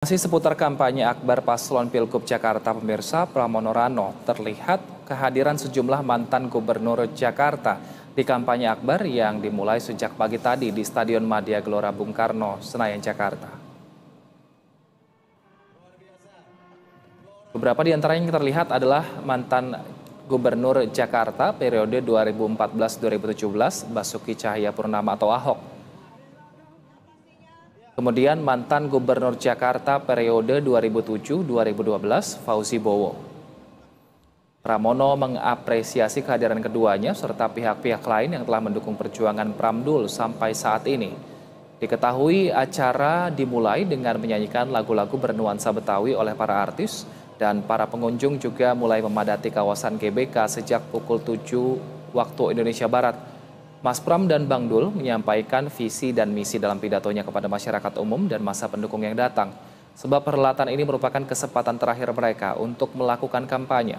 Masih seputar kampanye Akbar Paslon Pilgub Jakarta, pemirsa Pramono Rano terlihat kehadiran sejumlah mantan gubernur Jakarta di kampanye Akbar yang dimulai sejak pagi tadi di Stadion Madia Gelora Bung Karno, Senayan, Jakarta. Beberapa di antaranya yang terlihat adalah mantan Gubernur Jakarta periode 2014-2017 Basuki Cahaya Purnama atau Ahok Kemudian mantan Gubernur Jakarta periode 2007-2012 Fauzi Bowo. Pramono mengapresiasi kehadiran keduanya serta pihak-pihak lain yang telah mendukung perjuangan Pramdul sampai saat ini. Diketahui acara dimulai dengan menyanyikan lagu-lagu bernuansa Betawi oleh para artis dan para pengunjung juga mulai memadati kawasan GBK sejak pukul 7 waktu Indonesia Barat. Mas Pram dan Bang Dul menyampaikan visi dan misi dalam pidatonya kepada masyarakat umum dan masa pendukung yang datang. Sebab perhelatan ini merupakan kesempatan terakhir mereka untuk melakukan kampanye.